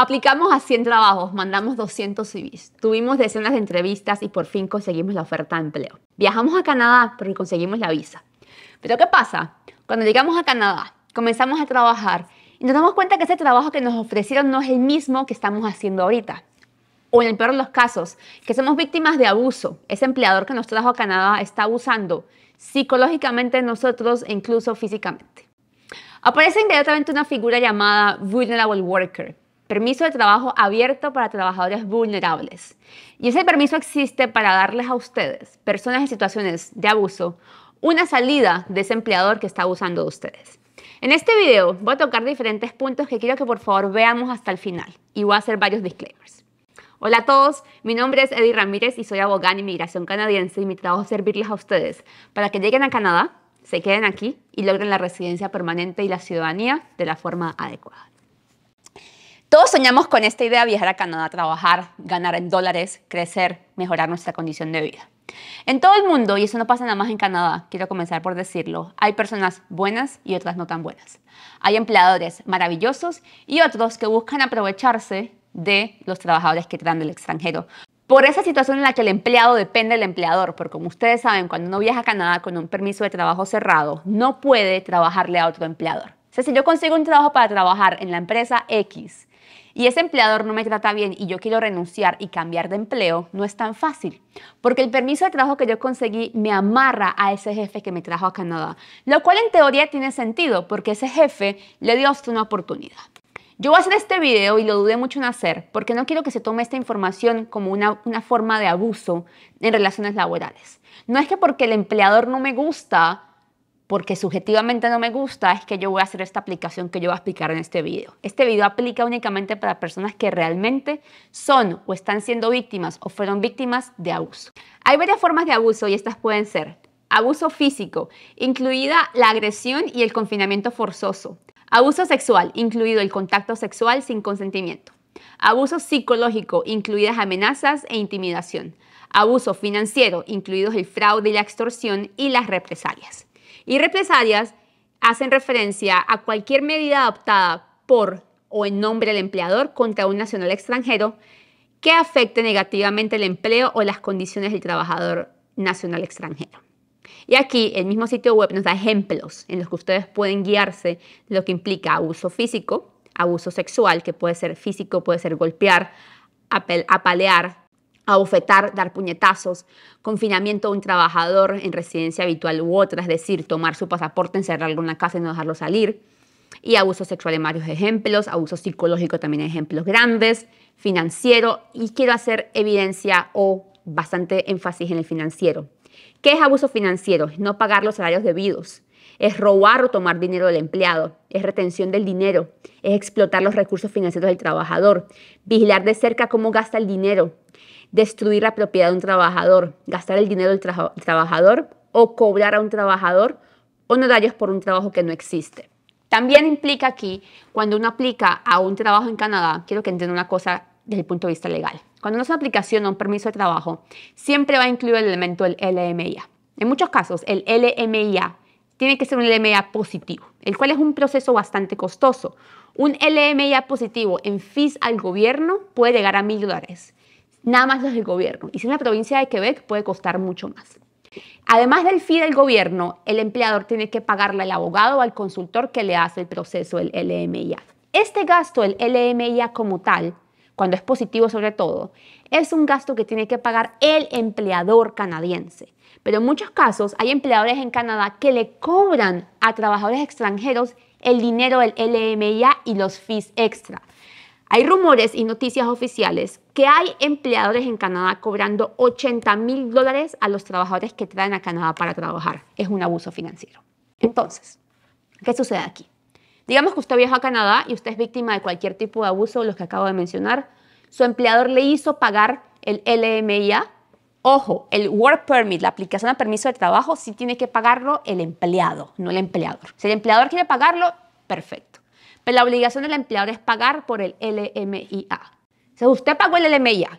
Aplicamos a 100 trabajos, mandamos 200 CVs, tuvimos decenas de entrevistas y por fin conseguimos la oferta de empleo. Viajamos a Canadá porque conseguimos la visa. Pero ¿qué pasa? Cuando llegamos a Canadá, comenzamos a trabajar y nos damos cuenta que ese trabajo que nos ofrecieron no es el mismo que estamos haciendo ahorita. O en el peor de los casos, que somos víctimas de abuso. Ese empleador que nos trajo a Canadá está abusando psicológicamente nosotros e incluso físicamente. Aparece inmediatamente una figura llamada Vulnerable Worker, permiso de trabajo abierto para trabajadores vulnerables. Y ese permiso existe para darles a ustedes, personas en situaciones de abuso, una salida de ese empleador que está abusando de ustedes. En este video voy a tocar diferentes puntos que quiero que por favor veamos hasta el final y voy a hacer varios disclaimers. Hola a todos, mi nombre es Eddie Ramírez y soy abogada en inmigración canadiense y mi trabajo es servirles a ustedes para que lleguen a Canadá, se queden aquí y logren la residencia permanente y la ciudadanía de la forma adecuada. Todos soñamos con esta idea de viajar a Canadá, trabajar, ganar en dólares, crecer, mejorar nuestra condición de vida. En todo el mundo, y eso no pasa nada más en Canadá, quiero comenzar por decirlo, hay personas buenas y otras no tan buenas. Hay empleadores maravillosos y otros que buscan aprovecharse de los trabajadores que traen del extranjero. Por esa situación en la que el empleado depende del empleador, porque como ustedes saben, cuando uno viaja a Canadá con un permiso de trabajo cerrado, no puede trabajarle a otro empleador. O sea, si yo consigo un trabajo para trabajar en la empresa X y ese empleador no me trata bien y yo quiero renunciar y cambiar de empleo, no es tan fácil, porque el permiso de trabajo que yo conseguí me amarra a ese jefe que me trajo a Canadá, lo cual en teoría tiene sentido, porque ese jefe le dio a usted una oportunidad. Yo voy a hacer este video y lo dudé mucho en hacer porque no quiero que se tome esta información como una, una forma de abuso en relaciones laborales. No es que porque el empleador no me gusta porque subjetivamente no me gusta, es que yo voy a hacer esta aplicación que yo voy a explicar en este video. Este video aplica únicamente para personas que realmente son o están siendo víctimas o fueron víctimas de abuso. Hay varias formas de abuso y estas pueden ser abuso físico, incluida la agresión y el confinamiento forzoso, abuso sexual, incluido el contacto sexual sin consentimiento, abuso psicológico, incluidas amenazas e intimidación, abuso financiero, incluidos el fraude y la extorsión y las represalias. Y represalias hacen referencia a cualquier medida adoptada por o en nombre del empleador contra un nacional extranjero que afecte negativamente el empleo o las condiciones del trabajador nacional extranjero. Y aquí el mismo sitio web nos da ejemplos en los que ustedes pueden guiarse lo que implica abuso físico, abuso sexual, que puede ser físico, puede ser golpear, apalear, abofetar, dar puñetazos, confinamiento de un trabajador en residencia habitual u otra, es decir, tomar su pasaporte, encerrarlo en alguna casa y no dejarlo salir, y abuso sexual en varios ejemplos, abuso psicológico también en ejemplos grandes, financiero, y quiero hacer evidencia o bastante énfasis en el financiero. ¿Qué es abuso financiero? No pagar los salarios debidos, es robar o tomar dinero del empleado, es retención del dinero, es explotar los recursos financieros del trabajador, vigilar de cerca cómo gasta el dinero, destruir la propiedad de un trabajador, gastar el dinero del trabajador o cobrar a un trabajador honorarios por un trabajo que no existe. También implica aquí, cuando uno aplica a un trabajo en Canadá, quiero que entiendan una cosa desde el punto de vista legal. Cuando uno hace una aplicación a un permiso de trabajo, siempre va a incluir el elemento del LMIA. En muchos casos, el LMIA tiene que ser un LMA positivo, el cual es un proceso bastante costoso. Un LMA positivo en FIS al gobierno puede llegar a mil dólares, nada más los del gobierno. Y si es la provincia de Quebec puede costar mucho más. Además del fis del gobierno, el empleador tiene que pagarle al abogado o al consultor que le hace el proceso del LMIA. Este gasto el LMIA como tal cuando es positivo sobre todo, es un gasto que tiene que pagar el empleador canadiense. Pero en muchos casos hay empleadores en Canadá que le cobran a trabajadores extranjeros el dinero del LMIA y los fees extra. Hay rumores y noticias oficiales que hay empleadores en Canadá cobrando 80 mil dólares a los trabajadores que traen a Canadá para trabajar. Es un abuso financiero. Entonces, ¿qué sucede aquí? Digamos que usted viaja a Canadá y usted es víctima de cualquier tipo de abuso, los que acabo de mencionar. Su empleador le hizo pagar el LMIA. Ojo, el Work Permit, la aplicación a permiso de trabajo, sí tiene que pagarlo el empleado, no el empleador. Si el empleador quiere pagarlo, perfecto. Pero la obligación del empleador es pagar por el LMIA. Si usted pagó el LMIA,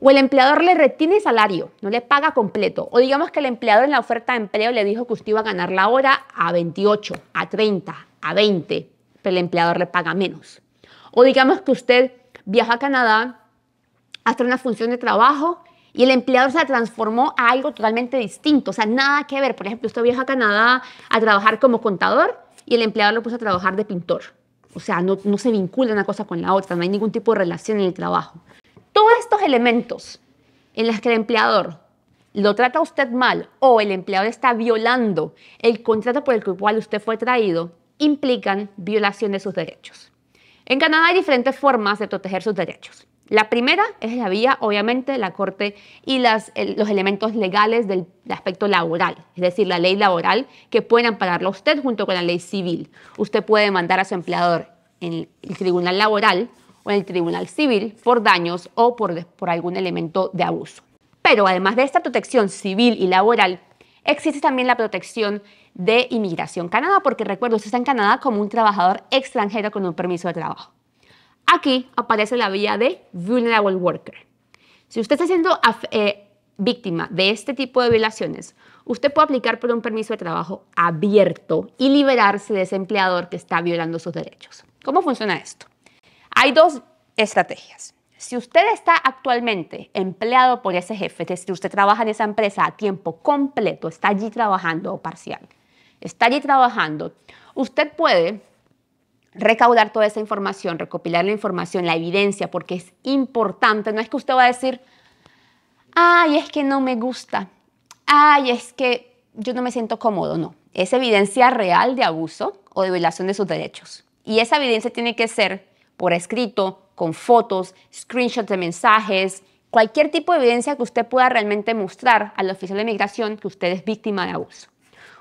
o el empleador le retiene salario, no le paga completo. O digamos que el empleador en la oferta de empleo le dijo que usted iba a ganar la hora a 28, a 30, a 20, pero el empleador le paga menos. O digamos que usted viaja a Canadá, hacer una función de trabajo y el empleador se transformó a algo totalmente distinto, o sea, nada que ver. Por ejemplo, usted viaja a Canadá a trabajar como contador y el empleador lo puso a trabajar de pintor. O sea, no, no se vincula una cosa con la otra, no hay ningún tipo de relación en el trabajo. Todos estos elementos en los que el empleador lo trata usted mal o el empleador está violando el contrato por el cual usted fue traído, implican violación de sus derechos. En Canadá hay diferentes formas de proteger sus derechos. La primera es la vía, obviamente, la Corte y los elementos legales del, aspecto laboral, es decir, la ley laboral que pueden ampararlo usted junto con la ley civil. Usted puede demandar a su empleador en el tribunal laboral o en el tribunal civil por daños o por algún elemento de abuso. Pero además de esta protección civil y laboral, Existe también la protección de inmigración Canadá, porque recuerdo, usted está en Canadá como un trabajador extranjero con un permiso de trabajo. Aquí aparece la vía de Vulnerable Worker. Si usted está siendo eh, víctima de este tipo de violaciones, usted puede aplicar por un permiso de trabajo abierto y liberarse de ese empleador que está violando sus derechos. ¿Cómo funciona esto? Hay dos estrategias. Si usted está actualmente empleado por ese jefe, es decir, usted trabaja en esa empresa a tiempo completo, está allí trabajando o parcial, está allí trabajando, usted puede recaudar toda esa información, recopilar la información, la evidencia, porque es importante. No es que usted va a decir, ay, es que no me gusta, ay, es que yo no me siento cómodo. No, es evidencia real de abuso o de violación de sus derechos. Y esa evidencia tiene que ser por escrito, con fotos, screenshots de mensajes, cualquier tipo de evidencia que usted pueda realmente mostrar al oficial de inmigración que usted es víctima de abuso.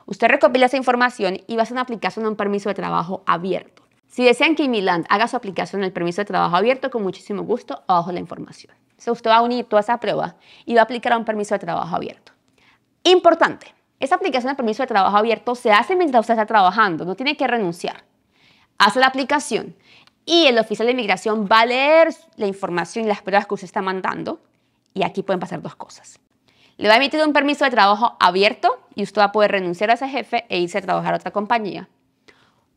Usted recopila esa información y va a hacer una aplicación a un permiso de trabajo abierto. Si desean que milán haga su aplicación al permiso de trabajo abierto, con muchísimo gusto, abajo la información. sea, usted va a unir toda esa prueba y va a aplicar a un permiso de trabajo abierto. Importante, esa aplicación de permiso de trabajo abierto se hace mientras usted está trabajando, no tiene que renunciar. Hace la aplicación y el oficial de inmigración va a leer la información y las pruebas que usted está mandando. Y aquí pueden pasar dos cosas. Le va a emitir un permiso de trabajo abierto y usted va a poder renunciar a ese jefe e irse a trabajar a otra compañía.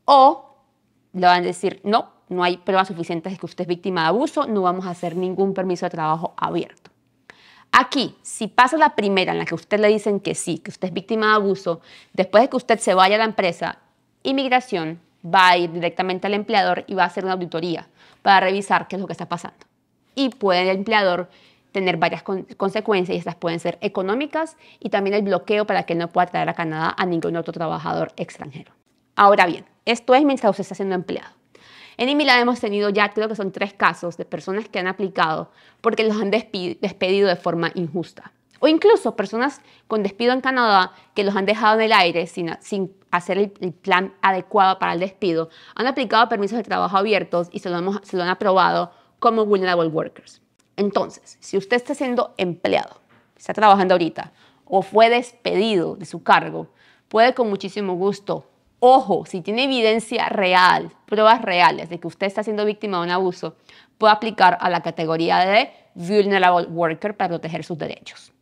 O le van a decir, no, no hay pruebas suficientes de que usted es víctima de abuso, no vamos a hacer ningún permiso de trabajo abierto. Aquí, si pasa la primera en la que usted le dicen que sí, que usted es víctima de abuso, después de que usted se vaya a la empresa, inmigración va a ir directamente al empleador y va a hacer una auditoría para revisar qué es lo que está pasando. Y puede el empleador tener varias consecuencias y estas pueden ser económicas y también el bloqueo para que no pueda traer a Canadá a ningún otro trabajador extranjero. Ahora bien, esto es mientras usted está siendo empleado. En Imila hemos tenido ya creo que son tres casos de personas que han aplicado porque los han despedido de forma injusta o incluso personas con despido en Canadá que los han dejado en el aire sin, hacer el, plan adecuado para el despido, han aplicado permisos de trabajo abiertos y se se lo han aprobado como vulnerable workers. Entonces, si usted está siendo empleado, está trabajando ahorita o fue despedido de su cargo, puede con muchísimo gusto ojo, si tiene evidencia real, pruebas reales de que usted está siendo víctima de un abuso, puede aplicar a la categoría de Vulnerable Worker para proteger sus derechos.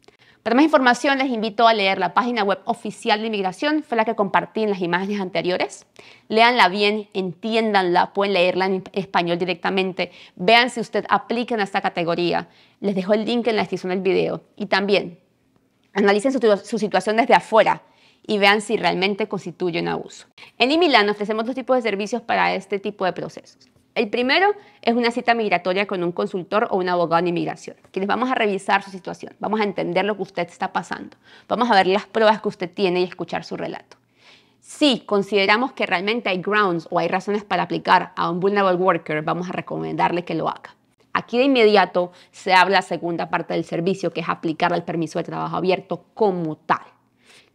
Para más información les invito a leer la página web oficial de inmigración, fue la que compartí en las imágenes anteriores. Leanla bien, entiéndanla, pueden leerla en español directamente. Vean si usted aplica en esta categoría. Les dejo el link en la descripción del video. Y también analicen su, situación desde afuera y vean si realmente constituye un abuso. En Milán ofrecemos dos tipos de servicios para este tipo de procesos. El primero es una cita migratoria con un consultor o un abogado de inmigración, quienes vamos a revisar su situación, vamos a entender lo que usted está pasando, vamos a ver las pruebas que usted tiene y escuchar su relato. Si consideramos que realmente hay grounds o hay razones para aplicar a un vulnerable worker, vamos a recomendarle que lo haga. Aquí de inmediato se habla la segunda parte del servicio, que es aplicar el permiso de trabajo abierto como tal.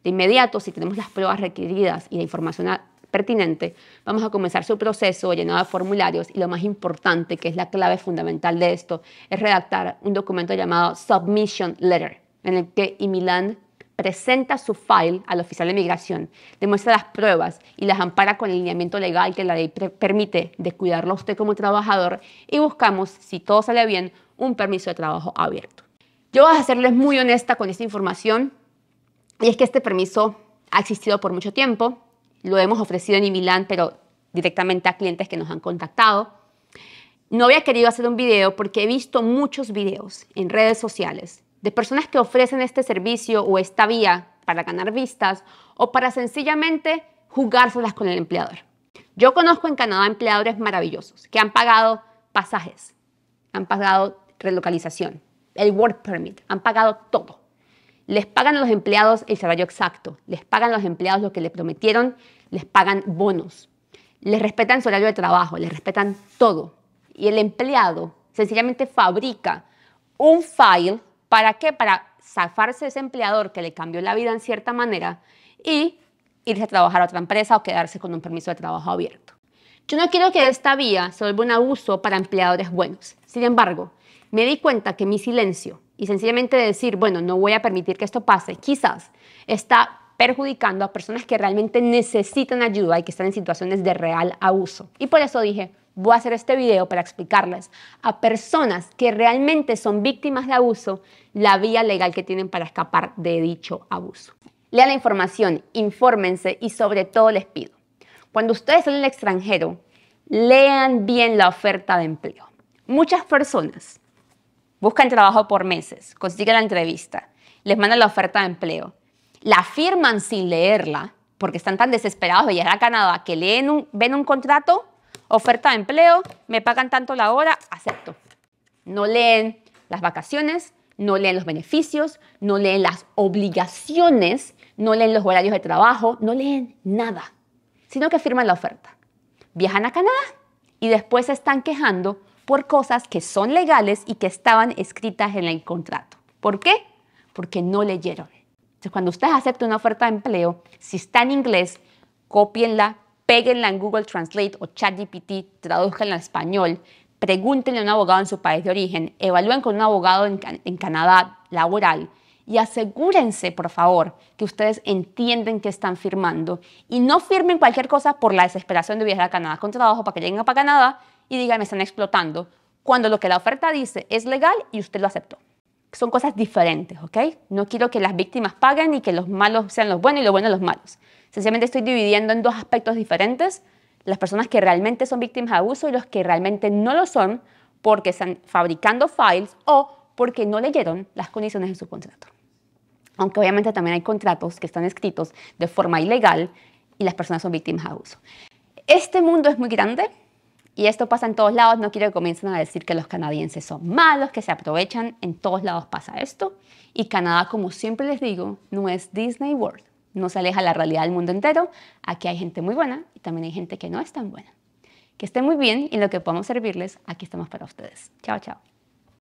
De inmediato, si tenemos las pruebas requeridas y la información pertinente, vamos a comenzar su proceso llenado de formularios y lo más importante, que es la clave fundamental de esto, es redactar un documento llamado Submission Letter, en el que Imilan presenta su file al oficial de migración, demuestra las pruebas y las ampara con el lineamiento legal que la ley permite de cuidarlo a usted como trabajador y buscamos, si todo sale bien, un permiso de trabajo abierto. Yo voy a serles muy honesta con esta información y es que este permiso ha existido por mucho tiempo, lo hemos ofrecido en Milán, pero directamente a clientes que nos han contactado. No había querido hacer un video porque he visto muchos videos en redes sociales de personas que ofrecen este servicio o esta vía para ganar vistas o para sencillamente jugárselas con el empleador. Yo conozco en Canadá empleadores maravillosos que han pagado pasajes, han pagado relocalización, el work permit, han pagado todo. Les pagan a los empleados el salario exacto, les pagan a los empleados lo que le prometieron les pagan bonos, les respetan su horario de trabajo, les respetan todo. Y el empleado sencillamente fabrica un file, ¿para qué? Para zafarse de ese empleador que le cambió la vida en cierta manera y irse a trabajar a otra empresa o quedarse con un permiso de trabajo abierto. Yo no quiero que esta vía se vuelva un abuso para empleadores buenos. Sin embargo, me di cuenta que mi silencio y sencillamente decir, bueno, no voy a permitir que esto pase, quizás está perjudicando a personas que realmente necesitan ayuda y que están en situaciones de real abuso. Y por eso dije, voy a hacer este video para explicarles a personas que realmente son víctimas de abuso la vía legal que tienen para escapar de dicho abuso. Lean la información, infórmense y sobre todo les pido, cuando ustedes en el extranjero, lean bien la oferta de empleo. Muchas personas buscan trabajo por meses, consiguen la entrevista, les mandan la oferta de empleo la firman sin leerla, porque están tan desesperados de llegar a Canadá que leen ven un contrato, oferta de empleo, me pagan tanto la hora, acepto. No leen las vacaciones, no leen los beneficios, no leen las obligaciones, no leen los horarios de trabajo, no leen nada, sino que firman la oferta. Viajan a Canadá y después se están quejando por cosas que son legales y que estaban escritas en el contrato. ¿Por qué? Porque no leyeron cuando ustedes acepten una oferta de empleo, si está en inglés, cópienla, péguenla en Google Translate o ChatGPT, traduzcanla en español, pregúntenle a un abogado en su país de origen, evalúen con un abogado en, Canadá laboral y asegúrense, por favor, que ustedes entienden que están firmando y no firmen cualquier cosa por la desesperación de viajar a Canadá con trabajo para que lleguen para Canadá y digan me están explotando, cuando lo que la oferta dice es legal y usted lo aceptó son cosas diferentes, ¿ok? No quiero que las víctimas paguen y que los malos sean los buenos y los buenos los malos. Sencillamente estoy dividiendo en dos aspectos diferentes, las personas que realmente son víctimas de abuso y los que realmente no lo son porque están fabricando files o porque no leyeron las condiciones de su contrato. Aunque obviamente también hay contratos que están escritos de forma ilegal y las personas son víctimas de abuso. Este mundo es muy grande, y esto pasa en todos lados, no quiero que comiencen a decir que los canadienses son malos, que se aprovechan, en todos lados pasa esto. Y Canadá, como siempre les digo, no es Disney World, no se aleja la realidad del mundo entero, aquí hay gente muy buena y también hay gente que no es tan buena. Que estén muy bien y en lo que podamos servirles, aquí estamos para ustedes. Chao, chao.